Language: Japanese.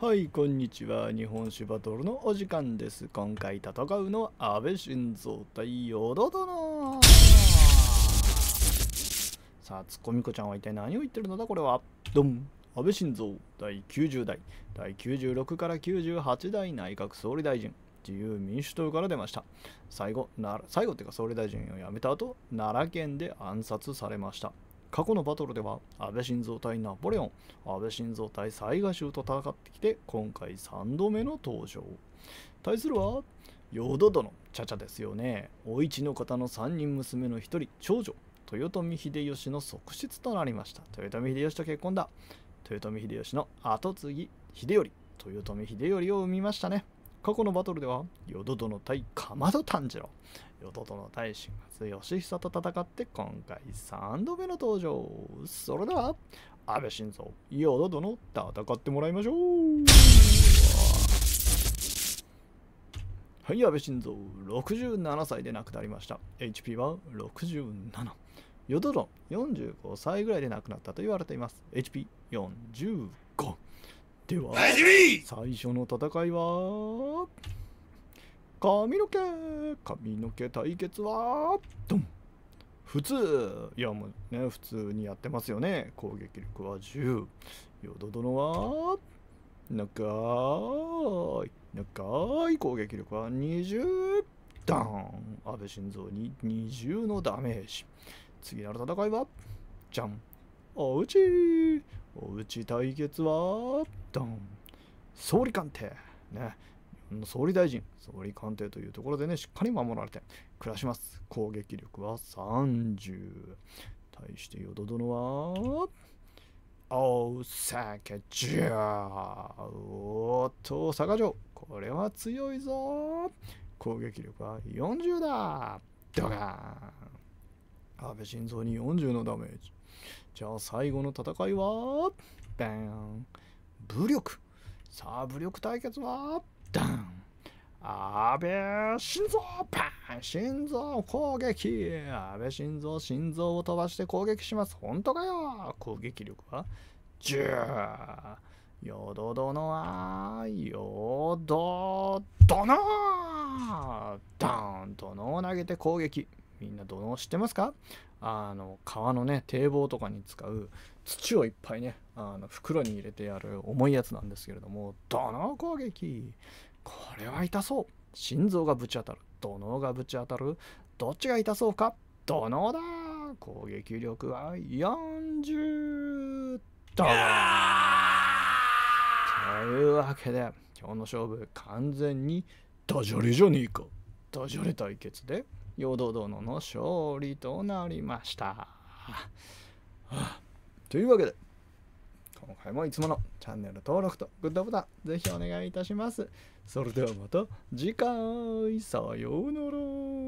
はい、こんにちは。日本酒バトルのお時間です。今回戦うのは安倍晋三対淀殿。さあ、ツッコミコちゃんは一体何を言ってるのだこれは。ドン。安倍晋三第90代、第96から98代内閣総理大臣。自由民主党から出ました。最後、な最後っていうか総理大臣を辞めた後、奈良県で暗殺されました。過去のバトルでは安倍晋三対ナポレオン安倍晋三対西賀衆と戦ってきて今回3度目の登場対するはヨド殿チャチャですよねお市の方の3人娘の1人長女豊臣秀吉の側室となりました豊臣秀吉と結婚だ豊臣秀吉の跡継ぎ秀頼豊臣秀頼を生みましたね過去のバトルでは、ヨド殿対かまど炭治郎、ヨド殿対新松義久と戦って、今回3度目の登場。それでは、安倍晋三、ヨド殿、戦ってもらいましょう。はい、安倍晋三、67歳で亡くなりました。HP は67。ヨド殿、45歳ぐらいで亡くなったと言われています。HP45。では最初の戦いは髪の毛髪の毛対決はドン普通いやもうね普通にやってますよね攻撃力は10ヨド殿は長い長い攻撃力は20ダーン安倍晋三に20のダメージ次なる戦いはじゃんおうちおうち対決は、ドン。総理官邸。ね。総理大臣、総理官邸というところでね、しっかり守られて暮らします。攻撃力は30。対してよド殿は、お酒じゃおっと、坂城。これは強いぞ。攻撃力は40だ。ドガーン。安倍晋三に40のダメージ。じゃあ最後の戦いは、ダン。武力。さあ、武力対決は、ダン。安倍心臓、パン心臓攻撃安倍心臓、心臓を飛ばして攻撃します本当かよ攻撃力は10よどどのはよどどのダンとのを投げて攻撃みんな土の知ってますかあの川のね堤防とかに使う土をいっぱいねあの袋に入れてやる重いやつなんですけれども土の攻撃これは痛そう心臓がぶち当たる土のがぶち当たるどっちが痛そうか土のだ攻撃力は40ドというわけで今日の勝負完全にダジャレじゃねえかダジャレ対決でヨド殿の勝利となりました。というわけで、今回もいつものチャンネル登録とグッドボタン、ぜひお願いいたします。それではまた次回、さようなら。